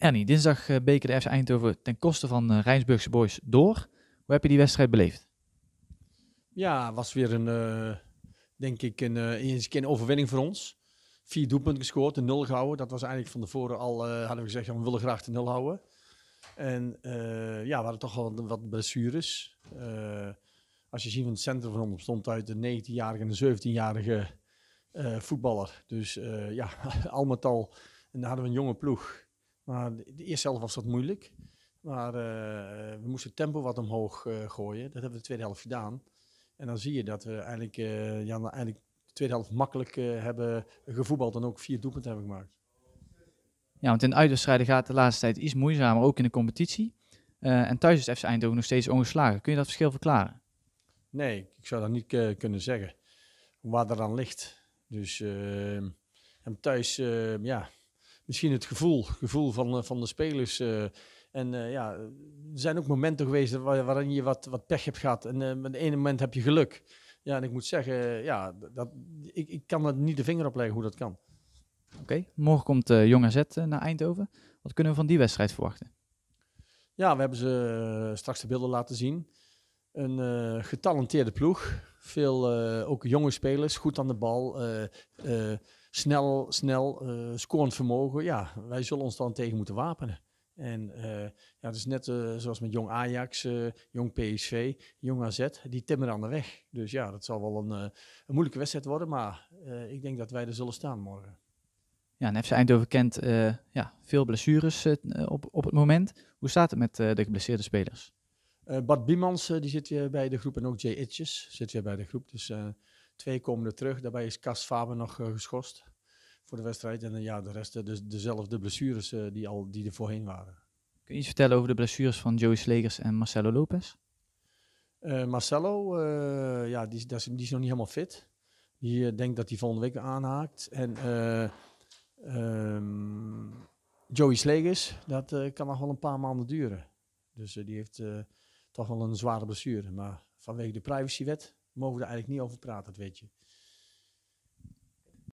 Ernie, dinsdag eh, beker de FC Eindhoven ten koste van eh, Rijnsburgse Boys door. Hoe heb je die wedstrijd beleefd? Ja, was weer een, uh, denk ik, een, een overwinning voor ons. Vier doelpunten gescoord, een nul gehouden. Dat was eigenlijk van tevoren al, hadden we gezegd, ja, we willen graag de nul houden. En ja, we hadden toch wel wat blessures. als je ziet van het centrum van ons bestond uit een 19-jarige en een 17-jarige voetballer. Dus ja, al met al, en dan hadden we een jonge ploeg. Maar de eerste helft was dat moeilijk. Maar eh, we moesten het tempo wat omhoog eh, gooien. Dat hebben we de tweede helft gedaan. En dan zie je dat we eigenlijk, eh, ja, nou, eigenlijk de tweede helft makkelijk hebben gevoetbald en ook vier doelpunten hebben gemaakt. Ja, want in uitwedstrijden gaat de laatste tijd iets moeizamer, ook in de competitie. en thuis is FC Eindhoven nog steeds ongeslagen. Kun je dat verschil verklaren? Nee, ik zou dat niet kunnen zeggen. Waar dat aan ligt. Dus hem thuis, ehm, ja, misschien het gevoel, gevoel van, eh, van de spelers. Eh, en eh, ja, er zijn ook momenten geweest waarin je wat, wat pech hebt gehad. En uh, op het ene moment heb je geluk. Ja, en ik moet zeggen, ja, dat, ik, ik kan er niet de vinger op leggen hoe dat kan. Oké, morgen komt uh, Jong AZ naar Eindhoven. Wat kunnen we van die wedstrijd verwachten? Ja, we hebben ze straks de beelden laten zien. Een getalenteerde ploeg. Veel, eh, ook jonge spelers, goed aan de bal eh, eh, snel, snel scorend vermogen. Ja, wij zullen ons dan tegen moeten wapenen. En ja, het is net zoals met jong Ajax, jong PSV, jong AZ, die timmeren aan de weg. Dus ja, dat zal wel een, een moeilijke wedstrijd worden, maar ik denk dat wij er zullen staan morgen. Ja, en FC Eindhoven kent ja, veel blessures op, op het moment. Hoe staat het met de geblesseerde spelers? Eh, Bart Biemans eh, die zit weer bij de groep en ook Jay Itches zit weer bij de groep. Dus eh, twee komen er terug. Daarbij is Cas Faber nog geschorst voor de wedstrijd. En ja, de rest, dus dezelfde blessures die, al, die er voorheen waren. Kun je iets vertellen over de blessures van Joey Slegers en Marcelo Lopez? Marcelo, ja, die, is, die, is, nog niet helemaal fit. Die denkt dat hij volgende week aanhaakt. En ehm, Joey Slegers, dat kan nog wel een paar maanden duren. Dus die heeft toch wel een zware blessure. Maar vanwege de privacywet mogen we er eigenlijk niet over praten, dat weet je.